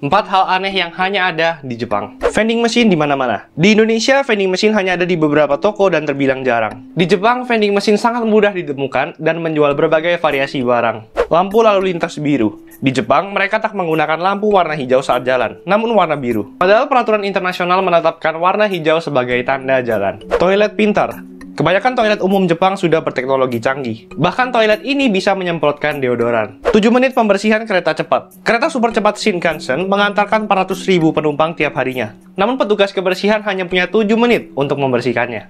Empat hal aneh yang hanya ada di Jepang. Vending machine di mana-mana. Di Indonesia, vending machine hanya ada di beberapa toko dan terbilang jarang. Di Jepang, vending machine sangat mudah ditemukan dan menjual berbagai variasi barang. Lampu lalu lintas biru. Di Jepang, mereka tak menggunakan lampu warna hijau saat jalan, namun warna biru. Padahal peraturan internasional menetapkan warna hijau sebagai tanda jalan. Toilet pintar. Kebanyakan toilet umum Jepang sudah berteknologi canggih. Bahkan toilet ini bisa menyemprotkan deodoran. 7 menit pembersihan kereta cepat. Kereta super cepat Shinkansen mengantarkan 400 ribu penumpang tiap harinya. Namun petugas kebersihan hanya punya 7 menit untuk membersihkannya.